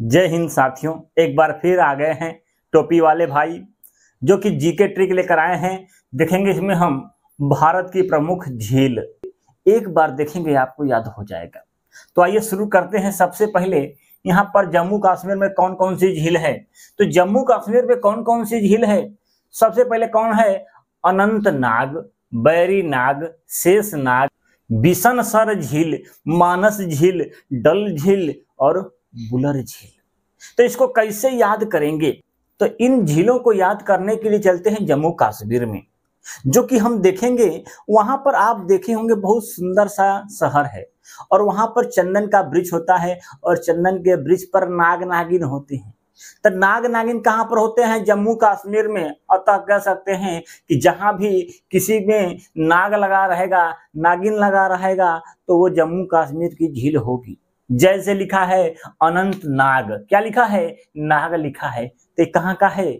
जय हिंद साथियों एक बार फिर आ गए हैं टोपी वाले भाई जो कि जीके ट्रिक लेकर आए हैं देखेंगे इसमें हम भारत की प्रमुख झील एक बार देखेंगे आपको याद हो जाएगा तो आइए शुरू करते हैं सबसे पहले यहाँ पर जम्मू कश्मीर में कौन कौन सी झील है तो जम्मू कश्मीर में कौन कौन सी झील है सबसे पहले कौन है अनंतनाग बैरीनाग शेषनाग बिशनसर झील मानस झील डल झील और बुलर झील तो इसको कैसे याद करेंगे तो इन झीलों को याद करने के लिए चलते हैं जम्मू कश्मीर में जो कि हम देखेंगे वहां पर आप देखे होंगे बहुत सुंदर सा शहर है और वहां पर चंदन का ब्रिज होता है और चंदन के ब्रिज पर नाग नागिन होते हैं तो नाग नागिन कहाँ पर होते हैं जम्मू कश्मीर में अतः तो कह सकते हैं कि जहां भी किसी में नाग लगा रहेगा नागिन लगा रहेगा तो वो जम्मू कश्मीर की झील होगी जैसे लिखा है अनंत नाग क्या लिखा है नाग लिखा है तो कहाँ का है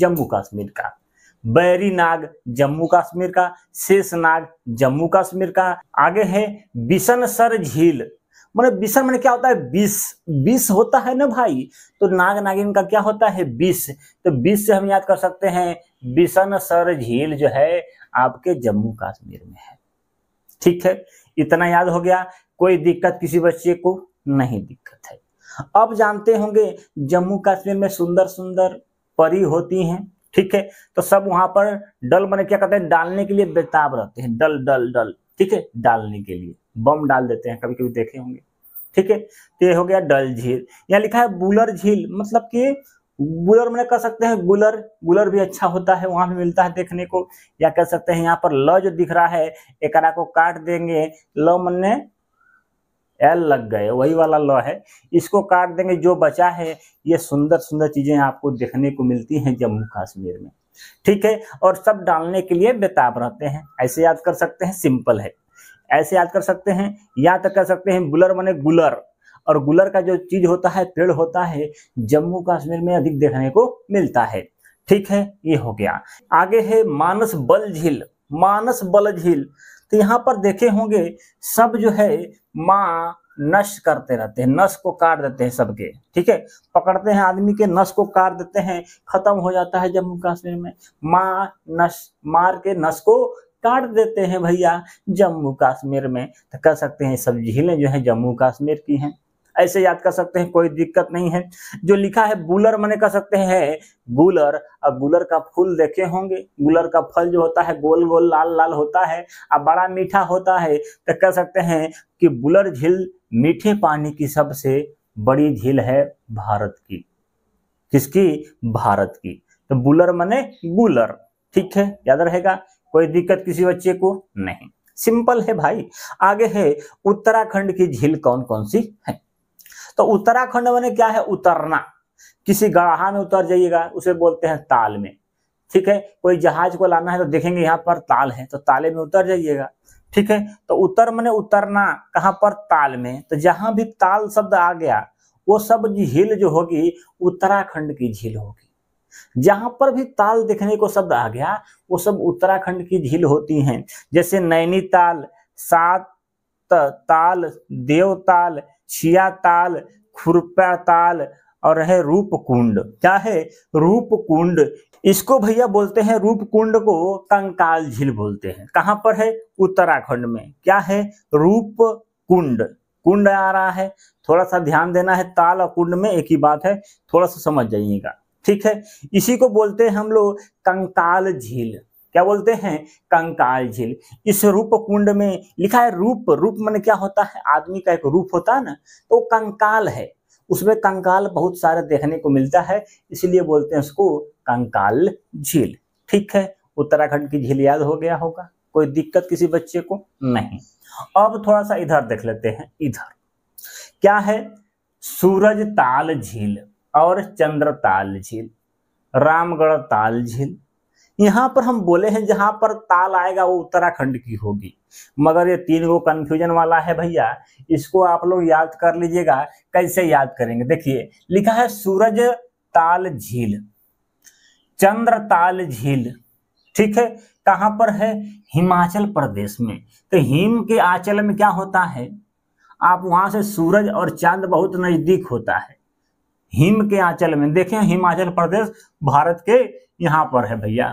जम्मू कश्मीर का बैरी नाग जम्मू कश्मीर का शेष नाग जम्मू कश्मीर का आगे है सर झील मतलब बिशन मैंने क्या होता है विष बीस होता है ना भाई तो नाग नागिन का क्या होता है विष तो बीस से हम याद कर सकते हैं बिशन सर झील जो है आपके जम्मू कश्मीर में है ठीक है इतना याद हो गया कोई दिक्कत किसी बच्चे को नहीं दिक्कत है अब जानते होंगे जम्मू कश्मीर में सुंदर सुंदर परी होती हैं ठीक है तो सब वहां पर डल मैंने क्या कहते हैं डालने के लिए बेताब रहते हैं डल डल डल ठीक है डालने के लिए बम डाल देते हैं कभी कभी देखे होंगे ठीक है तो ये हो गया डल झील यहाँ लिखा है बुलर झील मतलब कि बुलर मैंने कह सकते हैं गुलर गुलर भी अच्छा होता है वहां भी मिलता है देखने को या कह सकते हैं यहाँ पर ल जो दिख रहा है एकरा को काट देंगे ल मन एल लग गए वही वाला लॉ है इसको काट देंगे जो बचा है ये सुंदर सुंदर चीज़ें आपको देखने को मिलती हैं जम्मू कश्मीर में ठीक है और सब डालने के लिए बेताब रहते हैं ऐसे याद कर सकते हैं सिंपल है ऐसे याद कर सकते हैं या तो कर सकते हैं गुलर मने गुलर और गुलर का जो चीज होता है पेड़ होता है जम्मू कश्मीर में अधिक देखने को मिलता है ठीक है ये हो गया आगे है मानस बल झील मानस बल झील तो यहाँ पर देखे होंगे सब जो है माँ नश करते रहते हैं नस को काट देते हैं सबके ठीक है पकड़ते हैं आदमी के नस को काट देते हैं खत्म हो जाता है जम्मू कश्मीर में मार नस मार के नस को काट देते हैं भैया जम्मू कश्मीर में तो कह सकते हैं सब झीलें जो है जम्मू कश्मीर की हैं ऐसे याद कर सकते हैं कोई दिक्कत नहीं है जो लिखा है बुलर मैंने कह सकते हैं गुलर अब गुलर का फूल देखे होंगे गुलर का फल जो होता है गोल गोल लाल लाल होता है और बड़ा मीठा होता है तो कह सकते हैं कि बुलर झील मीठे पानी की सबसे बड़ी झील है भारत की किसकी भारत की तो बुलर मने गुलर ठीक है याद रहेगा कोई दिक्कत किसी बच्चे को नहीं सिंपल है भाई आगे है उत्तराखंड की झील कौन कौन सी है तो उत्तराखंड मैंने क्या है उतरना किसी गढ़ा में उतर जाइएगा उसे बोलते हैं ताल में ठीक है कोई जहाज को लाना है तो देखेंगे यहाँ पर ताल है तो ताले में उतर जाइएगा ठीक है तो उत्तर मैंने उतरना कहाँ पर ताल में तो जहां भी ताल शब्द आ गया वो सब झील जो होगी उत्तराखंड की झील होगी जहां पर भी ताल देखने को शब्द आ गया वो सब उत्तराखंड की झील होती हैं जैसे नैनीताल सात ताल देवताल छिया ताल खुरपा ताल और है रूप कुंड क्या है रूप कुंड इसको भैया बोलते हैं रूप कुंड को कंकाल झील बोलते हैं कहाँ पर है उत्तराखंड में क्या है रूप कुंड कुंड आ रहा है थोड़ा सा ध्यान देना है ताल और कुंड में एक ही बात है थोड़ा सा समझ जाइएगा ठीक है इसी को बोलते हैं हम लोग कंकाल झील क्या बोलते हैं कंकाल झील इस रूप कुंड में लिखा है रूप रूप मन क्या होता है आदमी का एक रूप होता है ना तो कंकाल है उसमें कंकाल बहुत सारे देखने को मिलता है इसलिए बोलते हैं उसको कंकाल झील ठीक है उत्तराखंड की झील याद हो गया होगा कोई दिक्कत किसी बच्चे को नहीं अब थोड़ा सा इधर देख लेते हैं इधर क्या है सूरज ताल झील और चंद्र ताल झील रामगढ़ ताल झील यहाँ पर हम बोले हैं जहां पर ताल आएगा वो उत्तराखंड की होगी मगर ये तीन गो कंफ्यूजन वाला है भैया इसको आप लोग याद कर लीजिएगा कैसे याद करेंगे देखिए लिखा है सूरज ताल झील चंद्र ताल झील ठीक है कहाँ पर है हिमाचल प्रदेश में तो हिम के आंचल में क्या होता है आप वहां से सूरज और चांद बहुत नजदीक होता है हिम के आंचल में देखें हिमाचल प्रदेश भारत के यहां पर है भैया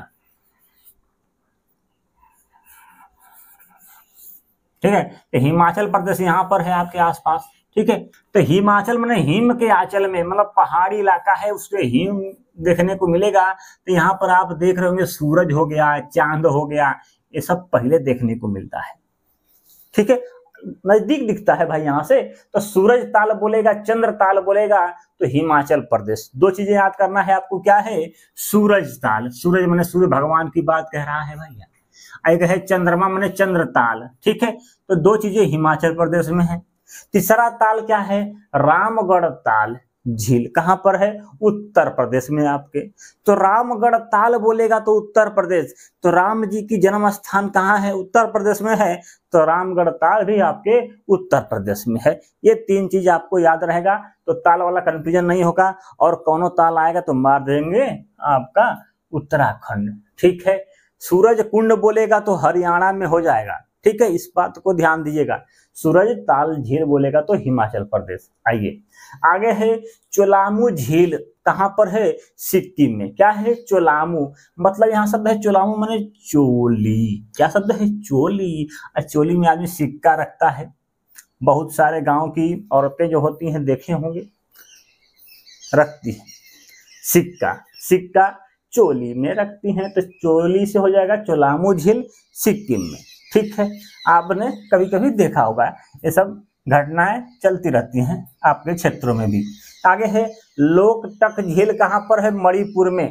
ठीक है तो हिमाचल प्रदेश यहाँ पर है आपके आसपास ठीक है तो हिमाचल मैंने हिम के आंचल में मतलब पहाड़ी इलाका है उसके हिम देखने को मिलेगा तो यहाँ पर आप देख रहे होंगे सूरज हो गया चांद हो गया ये सब पहले देखने को मिलता है ठीक है नजदीक दिखता है भाई यहाँ से तो सूरज ताल बोलेगा चंद्र ताल बोलेगा तो हिमाचल प्रदेश दो चीजें याद करना है आपको क्या है सूरज ताल सूरज मैंने सूर्य भगवान की बात कह रहा है भाई एक है चंद्रमा मैंने चंद्र ताल ठीक है तो दो चीजें हिमाचल प्रदेश में है तीसरा ताल क्या है रामगढ़ ताल झील कहां पर है उत्तर प्रदेश में आपके तो रामगढ़ ताल बोलेगा तो उत्तर प्रदेश तो राम जी की जन्म स्थान कहाँ है उत्तर प्रदेश में है तो रामगढ़ ताल भी आपके उत्तर प्रदेश में है ये तीन चीज आपको याद रहेगा तो ताल वाला कंफ्यूजन नहीं होगा और कौनो ताल आएगा तो मार देंगे आपका उत्तराखंड ठीक है सूरज कुंड बोलेगा तो हरियाणा में हो जाएगा ठीक है इस बात को ध्यान दीजिएगा सूरज ताल झील बोलेगा तो हिमाचल प्रदेश आइए आगे है चोलामू झील कहाँ पर है सिक्किम में क्या है चोलामू मतलब यहाँ शब्द है चोलामू मैंने चोली क्या शब्द है चोली चोली में आदमी सिक्का रखता है बहुत सारे गांव की औरतें जो होती हैं देखे होंगे रखती है सिक्का सिक्का चोली में रखती हैं तो चोली से हो जाएगा चोलामू झील सिक्किम में ठीक है आपने कभी कभी देखा होगा ये सब घटनाएं चलती रहती हैं आपके क्षेत्रों में भी आगे है लोकटक झील कहाँ पर है मणिपुर में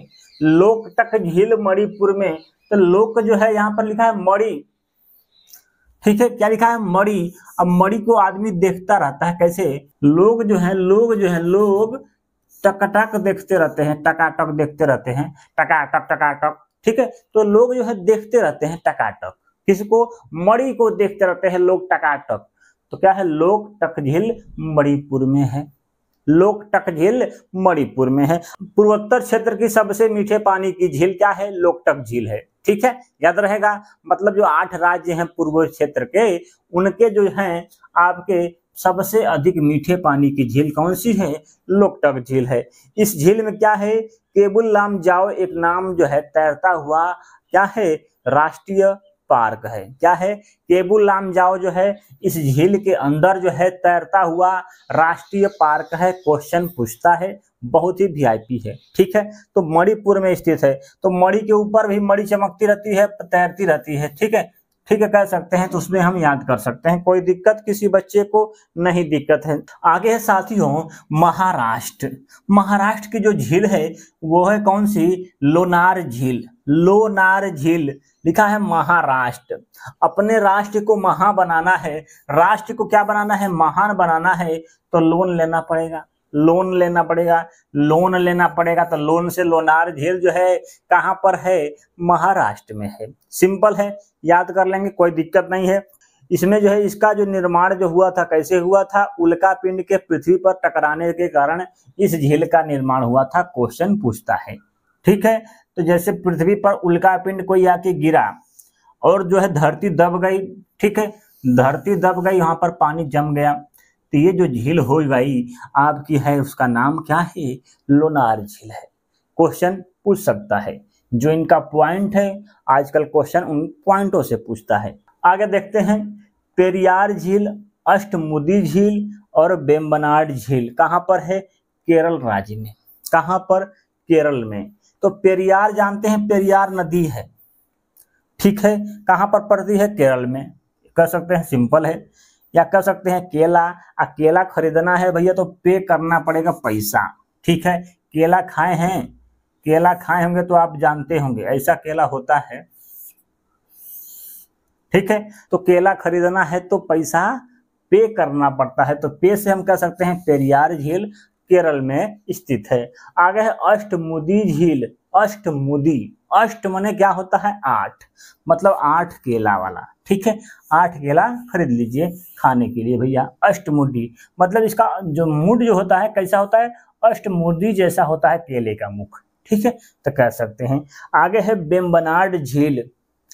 लोकटक झील मणिपुर में तो लोक जो है यहाँ पर लिखा है मणि ठीक है क्या लिखा है मणि अब मणि को आदमी देखता रहता है कैसे लोग जो है लोग जो है लोग टकटक देखते रहते हैं टकाटक देखते रहते हैं टकाटक टकाटक ठीक है तो लोग जो है देखते रहते हैं टकाटक किसको को मड़ी को देखते रहते हैं लोग टकाटक तो क्या है लोक टक झील मणिपुर में है लोक टक झील मणिपुर में है पूर्वोत्तर क्षेत्र की सबसे मीठे पानी की झील क्या है लोकटक झील है ठीक है याद रहेगा मतलब जो आठ राज्य हैं पूर्व क्षेत्र के उनके जो हैं आपके सबसे अधिक मीठे पानी की झील कौन सी है लोकटक झील है इस झील में क्या है केबुल लाम जाओ एक नाम जो है तैरता हुआ क्या है राष्ट्रीय पार्क है क्या है केबुल लाम जाओ जो है इस झील के अंदर जो है तैरता हुआ राष्ट्रीय पार्क है क्वेश्चन पूछता है बहुत ही वीआईपी है ठीक है तो मणिपुर में स्थित है तो मणि के ऊपर भी मणि चमकती रहती है तैरती रहती है ठीक है ठीक है कह सकते हैं तो उसमें हम याद कर सकते हैं कोई दिक्कत किसी बच्चे को नहीं दिक्कत है आगे है साथियों महाराष्ट्र महाराष्ट्र की जो झील है वो है कौन सी लोनार झील लोनार झील लिखा है महाराष्ट्र अपने राष्ट्र को महा बनाना है राष्ट्र को क्या बनाना है महान बनाना है तो लोन लेना पड़ेगा लोन लेना पड़ेगा लोन लेना पड़ेगा तो लोन से लोनार झील जो है कहाँ पर है महाराष्ट्र में है सिंपल है याद कर लेंगे कोई दिक्कत नहीं है इसमें जो है इसका जो निर्माण जो हुआ था कैसे हुआ था उल्का पिंड के पृथ्वी पर टकराने के कारण इस झील का निर्माण हुआ था क्वेश्चन पूछता है ठीक है तो जैसे पृथ्वी पर उल्का पिंड कोई आके गिरा और जो है धरती दब गई ठीक है धरती दब गई यहाँ पर पानी जम गया तो ये जो झील हो भाई आपकी है उसका नाम क्या है लोनार झील है क्वेश्चन पूछ सकता है जो इनका पॉइंट है आजकल क्वेश्चन उन पॉइंटों से पूछता है आगे देखते हैं पेरियार झील अष्टमुदी झील और बेम्बनाड झील कहाँ पर है केरल राज्य में कहाँ पर केरल में तो पेरियार जानते हैं पेरियार नदी है ठीक है कहाँ पर पड़ती है केरल में कह सकते हैं सिंपल है या कह सकते हैं केला आ केला खरीदना है भैया तो पे करना पड़ेगा पैसा ठीक है केला खाए हैं केला खाए होंगे तो आप जानते होंगे ऐसा केला होता है ठीक है तो केला खरीदना है तो पैसा पे करना पड़ता है तो पे से हम कह सकते हैं पेरियार झील केरल में स्थित है आगे है अष्टमुदी झील अष्टमुदी अष्ट मने क्या होता है आठ मतलब आठ केला वाला ठीक है आठ केला खरीद लीजिए खाने के लिए भैया अष्टमुडी मतलब इसका जो मूड जो होता है कैसा होता है अष्टमुडी जैसा होता है केले का मुख ठीक है तो कह सकते हैं आगे है बेम्बनाड झील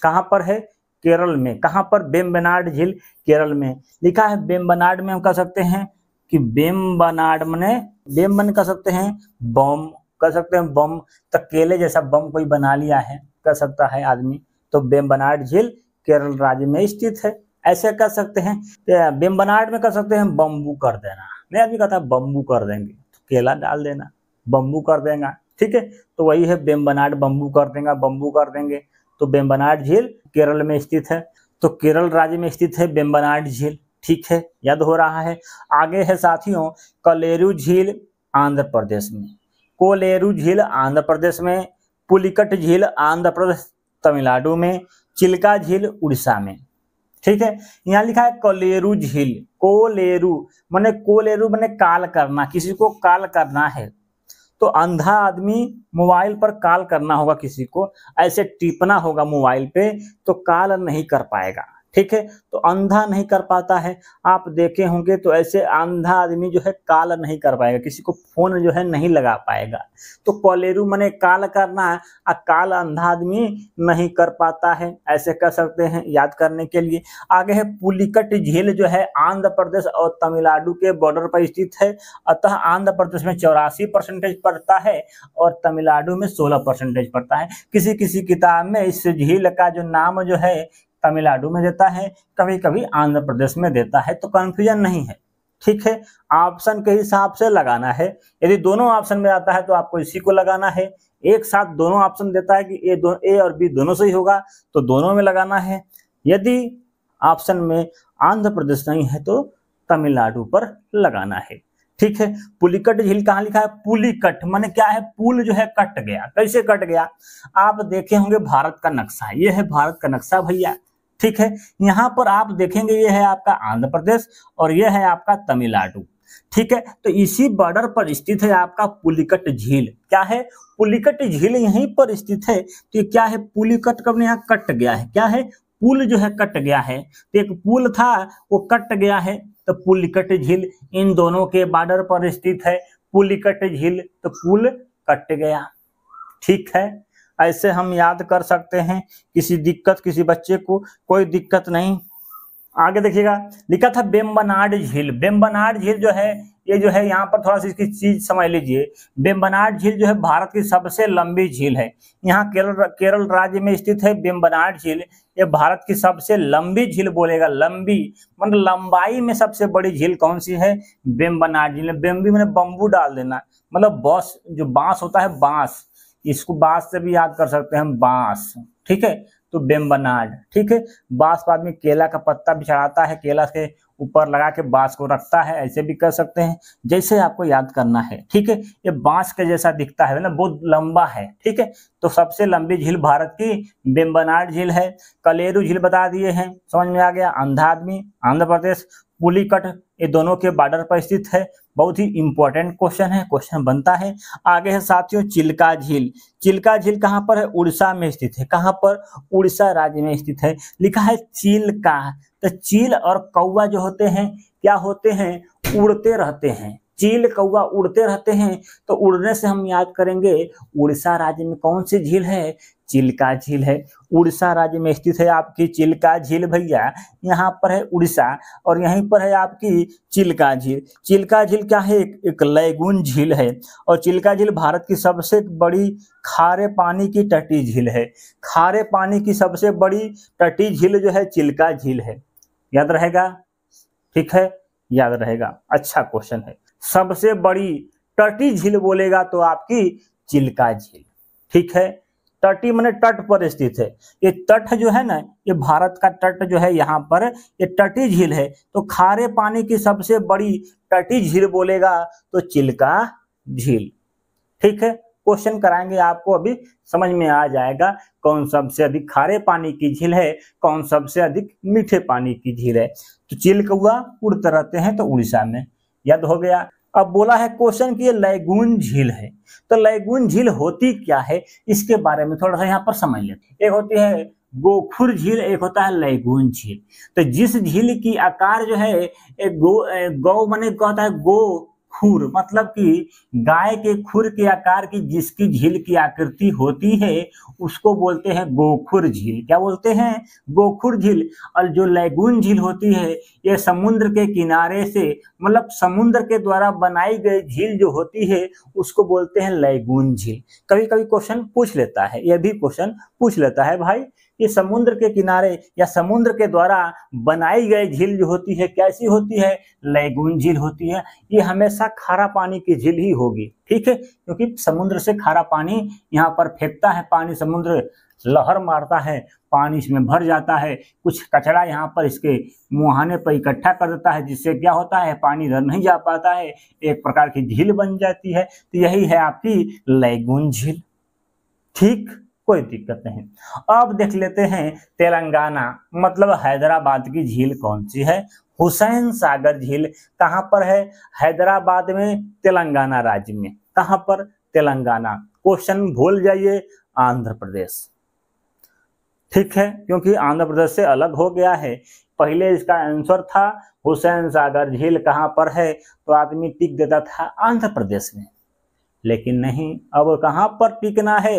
कहाँ पर है केरल में कहाँ पर बेम्बनाड झील केरल में लिखा है बेम्बनाड में हम कह सकते हैं कि बेम्बनाड मने बेम्बन कह सकते हैं बॉम कह सकते हैं बम तकेले जैसा बम कोई बना लिया है कह सकता है आदमी तो बेम्बनाड झील केरल राज्य में स्थित है ऐसे कह सकते हैं बेम्बनाड में कह सकते हैं बम्बू कर देना नहीं आदमी कहता है बम्बू कर देंगे तो केला डाल देना बम्बू कर देगा ठीक है तो वही है बेम्बनाड बम्बू कर देगा बम्बू कर देंगे तो बेम्बनाड झील केरल में स्थित है तो केरल राज्य में स्थित है बेम्बनाड झील ठीक है याद हो रहा है आगे है साथियों कलेरू झील आंध्र प्रदेश में कोलेरू झील आंध्र प्रदेश में पुलिकट झील आंध्र प्रदेश तमिलनाडु में चिल्का झील उड़ीसा में ठीक है यहाँ लिखा है कोलेरू झील कोलेरू मैंने कोलेरू मैंने काल करना किसी को काल करना है तो अंधा आदमी मोबाइल पर काल करना होगा किसी को ऐसे टिपना होगा मोबाइल पे तो काल नहीं कर पाएगा ठीक है तो अंधा नहीं कर पाता है आप देखे होंगे तो ऐसे अंधा आदमी जो है काल नहीं कर पाएगा किसी को फोन जो है नहीं लगा पाएगा तो कॉलेरू मने काल करना है और काल अंधा आदमी नहीं कर पाता है ऐसे कर सकते हैं याद करने के लिए आगे है पुलिकट झील जो है आंध्र प्रदेश और तमिलनाडु के बॉर्डर पर स्थित है अतः आंध्र प्रदेश में चौरासी परसेंटेज पड़ता है और तमिलनाडु में सोलह परसेंटेज पड़ता है किसी किसी किताब में इस झील का जो नाम जो है तमिलनाडु में देता है कभी कभी आंध्र प्रदेश में देता है तो कंफ्यूजन नहीं है ठीक है ऑप्शन के हिसाब से लगाना है यदि दोनों ऑप्शन में आता है तो आपको इसी को लगाना है एक साथ दोनों ऑप्शन देता है कि ए दो ए और बी दोनों से ही होगा तो दोनों में लगाना है यदि ऑप्शन में आंध्र प्रदेश नहीं है तो तमिलनाडु पर लगाना है ठीक है पुलिकट झील कहाँ लिखा है पुलिकट माने क्या है पुल जो है कट गया कैसे कट गया आप देखे होंगे भारत का नक्शा ये है भारत का नक्शा भैया ठीक है यहाँ पर आप देखेंगे ये है आपका आंध्र प्रदेश और ये है आपका तमिलनाडु ठीक है तो इसी बॉर्डर पर स्थित है आपका पुलिकट झील क्या है पुलिकट झील यहीं पर स्थित है तो क्या है पुलिकट कब यहाँ कट गया है क्या है पुल जो है कट गया है तो एक पुल था वो कट गया है तो पुलिकट झील इन दोनों के बॉर्डर पर स्थित है पुलिकट झील तो पुल कट गया ठीक है ऐसे हम याद कर सकते हैं किसी दिक्कत किसी बच्चे को कोई दिक्कत नहीं आगे देखिएगा लिखा था बेम्बनाड झील बेम्बनाड झील जो है ये जो है यहाँ पर थोड़ा सा इसकी चीज समझ लीजिए बेम्बनाड झील जो है भारत की सबसे लंबी झील है यहाँ केरल केरल राज्य में स्थित है बेम्बनाड झील ये भारत की सबसे लंबी झील बोलेगा लंबी मतलब लंबाई में सबसे बड़ी झील कौन सी है बेम्बनाड झील बेम्बी मैंने बम्बू डाल देना मतलब बॉस जो बांस होता है बांस इसको बांस से भी याद कर सकते हैं हम बांस ठीक है तो बेम्बनाड ठीक है बांस बाद में केला का पत्ता भी चढ़ाता है केला के ऊपर लगा के बांस को रखता है ऐसे भी कर सकते हैं जैसे आपको याद करना है ठीक है ये बांस के जैसा दिखता है ना मतलब बहुत लंबा है ठीक है तो सबसे लंबी झील भारत की बेम्बनाड झील है कलेरू झील बता दिए हैं समझ में आ गया अंधा आदमी आंध्र प्रदेश पुलिकट ये दोनों के बॉर्डर पर स्थित है बहुत ही इंपॉर्टेंट क्वेश्चन है क्वेश्चन बनता है आगे है साथियों चिल्का झील चिल्का झील कहाँ पर है उड़ीसा में स्थित है कहाँ पर उड़ीसा राज्य में स्थित है लिखा है चिलका तो चील और कौवा जो होते हैं क्या होते हैं उड़ते रहते हैं चील कौआ उड़ते रहते हैं तो उड़ने से हम याद करेंगे उड़ीसा राज्य में कौन सी झील है चिल्का झील है उड़ीसा राज्य में स्थित है आपकी चिल्का झील भैया यहाँ पर है उड़ीसा और यहीं पर है आपकी चिल्का झील चिल्का झील क्या है एक, एक लैगुन झील है और चिल्का झील भारत की सबसे बड़ी खारे पानी की टटी झील है खारे पानी की सबसे बड़ी टटी झील जो है चिल्का झील है याद रहेगा ठीक है याद रहेगा अच्छा क्वेश्चन है सबसे बड़ी तटी झील बोलेगा तो आपकी चिल्का झील ठीक है तटी मैंने तट पर स्थित है ये तट जो है ना ये भारत का तट जो है यहाँ पर ये तटी झील है तो खारे पानी की सबसे बड़ी तटी झील बोलेगा तो चिल्का झील ठीक है क्वेश्चन कराएंगे आपको अभी समझ में आ जाएगा कौन सबसे अधिक खारे पानी की झील है कौन सबसे अधिक मीठे पानी की झील है तो चिल्क हुआ उड़ते रहते हैं तो उड़ीसा में याद हो गया अब बोला है क्वेश्चन की लैगून झील है तो लैगून झील होती क्या है इसके बारे में थोड़ा सा यहाँ पर समझ लेते एक होती है गोखुर झील एक होता है लैगून झील तो जिस झील की आकार जो है गो गौ मैंने कहता है गो खुर मतलब कि गाय के खुर के आकार की जिसकी झील की आकृति होती है उसको बोलते हैं गोखुर झील क्या बोलते हैं गोखुर झील और जो लैगून झील होती है यह समुद्र के किनारे से मतलब समुद्र के द्वारा बनाई गई झील जो होती है उसको बोलते हैं लैगून झील कभी कभी क्वेश्चन पूछ लेता है यह भी क्वेश्चन पूछ लेता है भाई कि समुद्र के किनारे या समुद्र के द्वारा बनाई गई झील जो होती है कैसी होती है लैगून झील होती है ये हमेशा खारा पानी की झील ही होगी ठीक है क्योंकि समुद्र से खारा पानी यहाँ पर फेंकता है पानी समुद्र लहर मारता है पानी इसमें भर जाता है कुछ कचरा यहाँ पर इसके मुहाने पर इकट्ठा कर देता है जिससे क्या होता है पानी इधर नहीं जा पाता है एक प्रकार की झील बन जाती है तो यही है आपकी लैगून झील ठीक कोई दिक्कत नहीं अब देख लेते हैं तेलंगाना मतलब हैदराबाद की झील कौन सी है हुसैन सागर झील कहाँ पर है हैदराबाद में तेलंगाना राज्य में कहा पर तेलंगाना क्वेश्चन भूल जाइए आंध्र प्रदेश ठीक है क्योंकि आंध्र प्रदेश से अलग हो गया है पहले इसका आंसर था हुसैन सागर झील कहाँ पर है तो आदमी टिक देता था आंध्र प्रदेश में लेकिन नहीं अब कहाँ पर टिकना है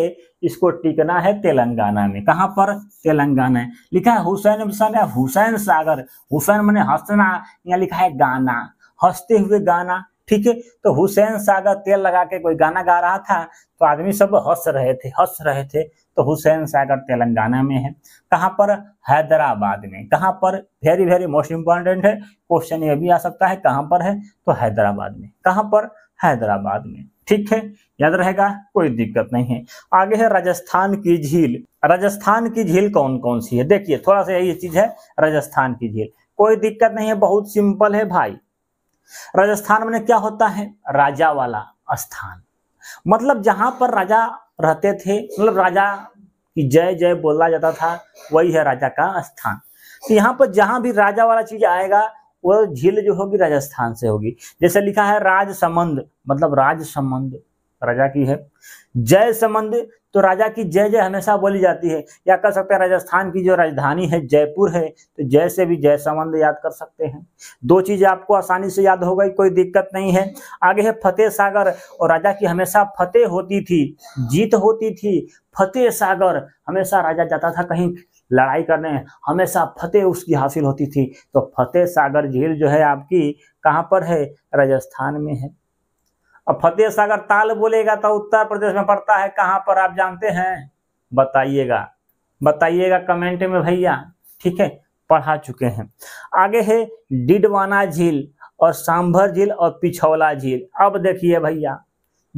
इसको टिकना है तेलंगाना में कहाँ पर तेलंगाना है लिखा है हुसैन हुसैन या हुसैन सागर हुसैन मैंने हंसना यहाँ लिखा है गाना हंसते हुए गाना ठीक है तो हुसैन सागर तेल लगा के कोई गाना गा रहा था तो आदमी सब हंस रहे थे हंस रहे थे तो हुसैन सागर तेलंगाना में है कहाँ पर हैदराबाद में कहाँ पर वेरी वेरी मोस्ट इंपॉर्टेंट है क्वेश्चन ये भी आ सकता है कहाँ पर है तो हैदराबाद में कहाँ पर हैदराबाद में ठीक है याद रहेगा कोई दिक्कत नहीं है आगे है राजस्थान की झील राजस्थान की झील कौन कौन सी है देखिए थोड़ा सा यही चीज है राजस्थान की झील कोई दिक्कत नहीं है बहुत सिंपल है भाई राजस्थान में क्या होता है राजा वाला स्थान मतलब जहां पर राजा रहते थे मतलब राजा की जय जय बोला जाता था वही है राजा का स्थान तो यहाँ पर जहां भी राजा वाला चीज आएगा वह झील जो होगी राजस्थान से होगी जैसे लिखा है राजसमंद मतलब राजसमंद राजा की है जय संबंध तो राजा की जय जय हमेशा बोली जाती है या कर सकते हैं राजस्थान की जो राजधानी है जयपुर है तो जय से भी जय संबंध याद कर सकते हैं दो चीजें आपको आसानी से याद हो गई कोई दिक्कत नहीं है आगे है फतेह सागर और राजा की हमेशा फतेह होती थी जीत होती थी फतेह सागर हमेशा राजा जाता था कहीं लड़ाई करने में हमेशा फतेह उसकी हासिल होती थी तो फतेह सागर झील जो है आपकी कहाँ पर है राजस्थान में है अब फतेह सागर ताल बोलेगा तो उत्तर प्रदेश में पड़ता है कहाँ पर आप जानते हैं बताइएगा बताइएगा कमेंट में भैया ठीक है पढ़ा चुके हैं आगे है डिडवाना झील और सांभर झील और पिछौला झील अब देखिए भैया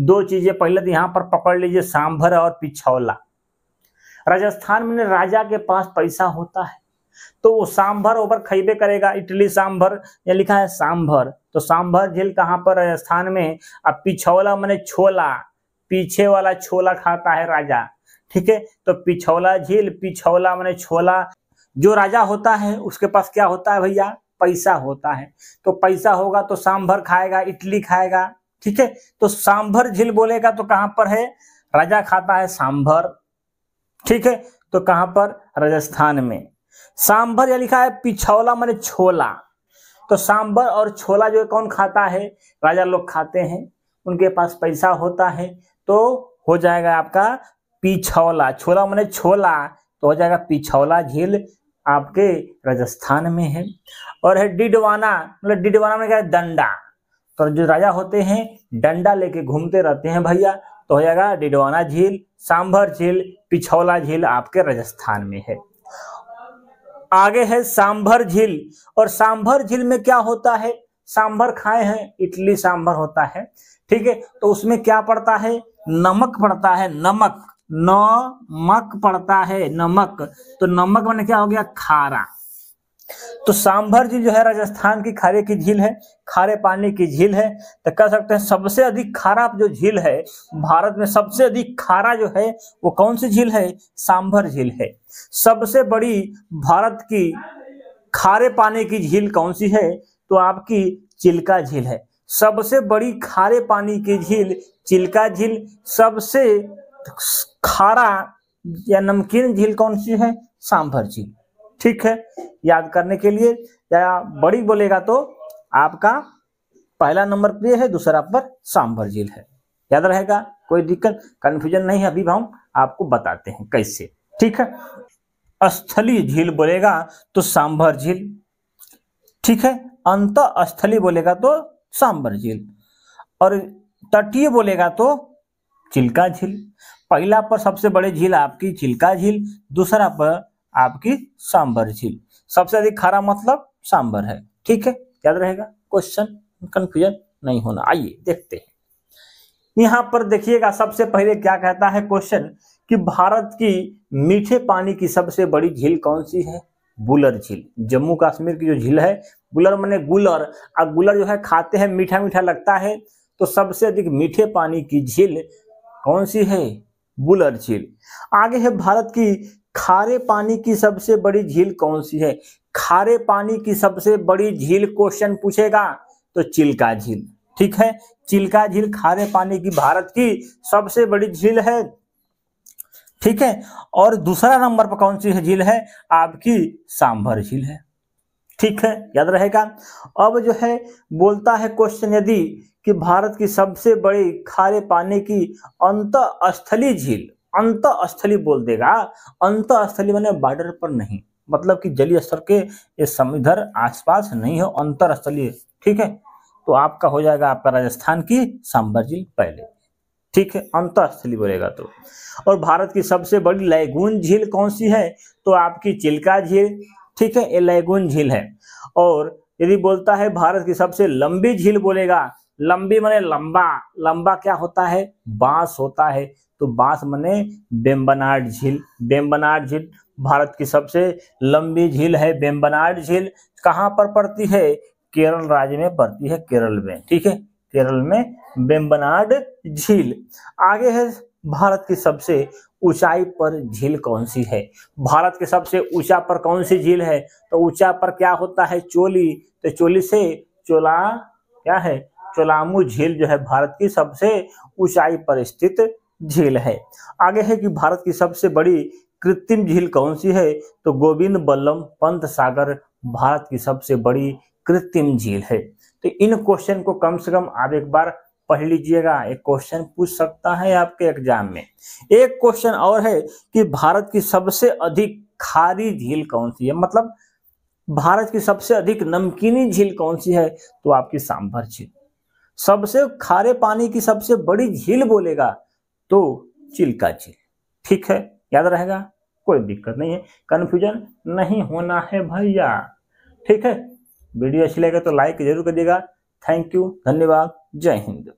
दो चीजें पहले तो यहाँ पर पकड़ लीजिए सांभर और पिछौला राजस्थान में राजा के पास पैसा होता है तो वो सांभर ओवर खैबे करेगा इटली सांभर या लिखा है सांभर तो सांभर झील कहाँ पर राजस्थान में अब पिछौला मैंने छोला पीछे वाला छोला खाता है राजा ठीक है तो पिछौला झील पिछौला मैंने छोला जो राजा होता है उसके पास क्या होता है भैया पैसा होता है तो पैसा होगा तो सांभर खाएगा इडली खाएगा ठीक है तो सांभर झील बोलेगा तो कहाँ पर है राजा खाता है सांभर ठीक है तो कहां पर राजस्थान में सांभर यह लिखा है पिछौला मैंने छोला तो सांभर और छोला जो कौन खाता है राजा लोग खाते हैं उनके पास पैसा होता है तो हो जाएगा आपका पिछौला छोला माने छोला तो हो जाएगा पिछौला झील आपके राजस्थान में है और है डिडवाना मतलब डिडवाना में क्या है डंडा तो जो राजा होते हैं डंडा लेके घूमते रहते हैं भैया तो हो जाएगा डिडवाना झील सांभर झील पिछौला झील आपके राजस्थान में है आगे है सांभर झील और सांभर झील में क्या होता है सांभर खाए हैं इटली सांभर होता है ठीक है तो उसमें क्या पड़ता है नमक पड़ता है नमक नमक पड़ता है नमक तो नमक मैंने क्या हो गया खारा तो सांभर झील जो है राजस्थान की खारे की झील है खारे पानी की झील है तो कह सकते हैं सबसे अधिक खारा जो झील है भारत में सबसे अधिक खारा जो है वो कौन सी झील है सांभर झील है सबसे बड़ी भारत की खारे पानी की झील कौन सी है तो आपकी चिल्का झील है सबसे बड़ी खारे पानी की झील चिल्का झील सबसे खारा या नमकीन झील कौन सी है सांभर झील ठीक है याद करने के लिए या बड़ी बोलेगा तो आपका पहला नंबर प्रिय है दूसरा पर सांभर झील है याद रहेगा कोई दिक्कत कंफ्यूजन नहीं है अभी हम आपको बताते हैं कैसे ठीक है स्थली झील बोलेगा तो सांभर झील ठीक है अंत स्थली बोलेगा तो सांभर झील और तटीय बोलेगा तो चिल्का झील पहला पर सबसे बड़े झील आपकी चिल्का झील दूसरा पर आपकी सांबर झील सबसे अधिक खारा मतलब सांबर है ठीक है याद रहेगा क्वेश्चन कंफ्यूजन नहीं होना आइए देखते हैं यहां पर देखिएगा सबसे पहले क्या कहता है क्वेश्चन कि भारत की मीठे पानी की सबसे बड़ी झील कौन सी है बुलर झील जम्मू कश्मीर की जो झील है बुलर मैंने गुलर और गुलर जो है खाते हैं मीठा मीठा लगता है तो सबसे अधिक मीठे पानी की झील कौन सी है बुलर झील आगे है भारत की खारे पानी की सबसे बड़ी झील कौन सी है खारे पानी की सबसे बड़ी झील क्वेश्चन पूछेगा तो चिल्का झील ठीक है चिल्का झील खारे पानी की भारत की सबसे बड़ी झील है ठीक है और दूसरा नंबर पर कौन सी झील है आपकी सांभर झील है ठीक है याद रहेगा अब जो है बोलता है क्वेश्चन यदि कि भारत की सबसे बड़ी खारे पानी की अंतस्थली झील अंत स्थली बोल देगा अंत स्थली मैंने बॉर्डर पर नहीं मतलब कि जलीय स्तर के समिधर आसपास नहीं हो अंतर स्थलीय ठीक है तो आपका हो जाएगा आपका राजस्थान की सांबर झील पहले ठीक है अंतस्थली बोलेगा तो और भारत की सबसे बड़ी लैगून झील कौन सी है तो आपकी चिल्का झील ठीक है ये लैगून झील है और यदि बोलता है भारत की सबसे लंबी झील बोलेगा लंबी मैंने लंबा लंबा क्या होता है बांस होता है तो बांस मने बेम्बनाड झील बेम्बनाड झील भारत की सबसे लंबी झील है बेम्बनाड झील कहाँ पर पड़ती है केरल राज्य में पड़ती है केरल में ठीक है केरल में बेम्बनाड झील आगे है भारत की सबसे ऊंचाई पर झील कौन सी है भारत के सबसे ऊंचा पर कौन सी झील है तो ऊंचा पर क्या होता है चोली तो चोली से चोला क्या है चोलामू झील जो है भारत की सबसे ऊंचाई पर स्थित झील है आगे है कि भारत की सबसे बड़ी कृत्रिम झील कौन सी है तो गोविंद बल्लम पंत सागर भारत की सबसे बड़ी कृत्रिम झील है तो इन क्वेश्चन को कम से कम आप एक बार पढ़ लीजिएगा एक क्वेश्चन पूछ सकता है आपके एग्जाम में एक क्वेश्चन और है कि भारत की सबसे अधिक खारी झील कौन सी है मतलब भारत की सबसे अधिक नमकीनी झील कौन सी है तो आपकी सांभर झील सबसे खारे पानी की सबसे बड़ी झील बोलेगा तो चिल का चिल ठीक है याद रहेगा कोई दिक्कत नहीं है कन्फ्यूजन नहीं होना है भैया ठीक है वीडियो अच्छी लगेगा तो लाइक जरूर करिएगा थैंक यू धन्यवाद जय हिंद